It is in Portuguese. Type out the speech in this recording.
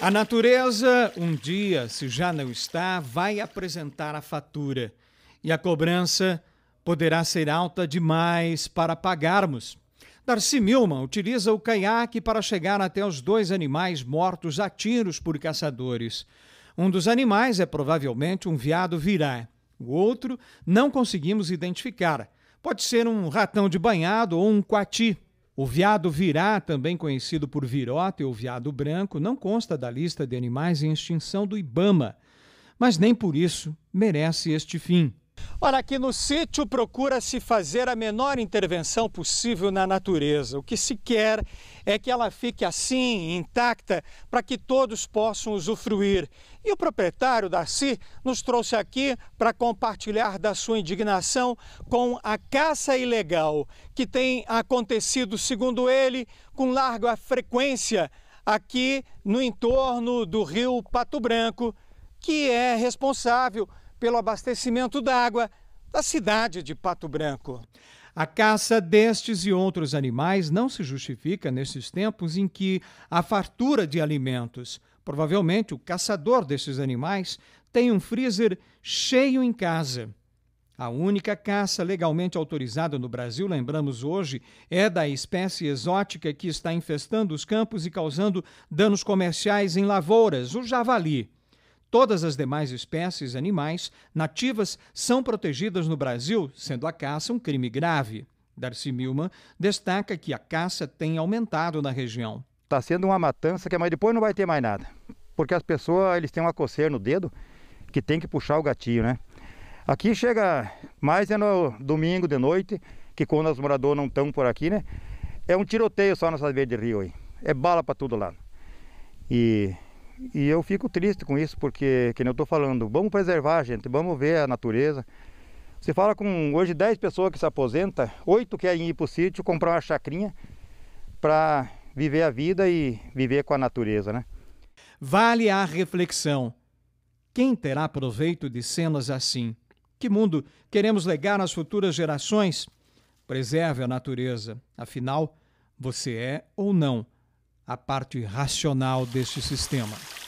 A natureza, um dia, se já não está, vai apresentar a fatura e a cobrança poderá ser alta demais para pagarmos. Darcy Milman utiliza o caiaque para chegar até os dois animais mortos a tiros por caçadores. Um dos animais é provavelmente um veado virá. O outro não conseguimos identificar. Pode ser um ratão de banhado ou um coati. O veado virá, também conhecido por virote ou veado branco, não consta da lista de animais em extinção do Ibama, mas nem por isso merece este fim. Olha aqui no sítio procura-se fazer a menor intervenção possível na natureza. O que se quer é que ela fique assim, intacta, para que todos possam usufruir. E o proprietário, Darcy, nos trouxe aqui para compartilhar da sua indignação com a caça ilegal, que tem acontecido, segundo ele, com larga frequência aqui no entorno do rio Pato Branco, que é responsável pelo abastecimento d'água da cidade de Pato Branco. A caça destes e outros animais não se justifica nesses tempos em que há fartura de alimentos. Provavelmente o caçador desses animais tem um freezer cheio em casa. A única caça legalmente autorizada no Brasil, lembramos hoje, é da espécie exótica que está infestando os campos e causando danos comerciais em lavouras, o javali. Todas as demais espécies animais nativas são protegidas no Brasil, sendo a caça um crime grave. Darcy Milman destaca que a caça tem aumentado na região. Está sendo uma matança que mas depois não vai ter mais nada. Porque as pessoas eles têm uma coceira no dedo que tem que puxar o gatilho, né? Aqui chega mais é no domingo de noite, que quando os moradores não estão por aqui, né? É um tiroteio só nessa beira de rio aí. É bala para tudo lá E e eu fico triste com isso, porque, que eu estou falando, vamos preservar, gente, vamos ver a natureza. Você fala com hoje 10 pessoas que se aposentam, 8 querem ir para o sítio comprar uma chacrinha para viver a vida e viver com a natureza, né? Vale a reflexão. Quem terá proveito de cenas assim? Que mundo queremos legar às futuras gerações? Preserve a natureza. Afinal, você é ou não a parte racional deste sistema.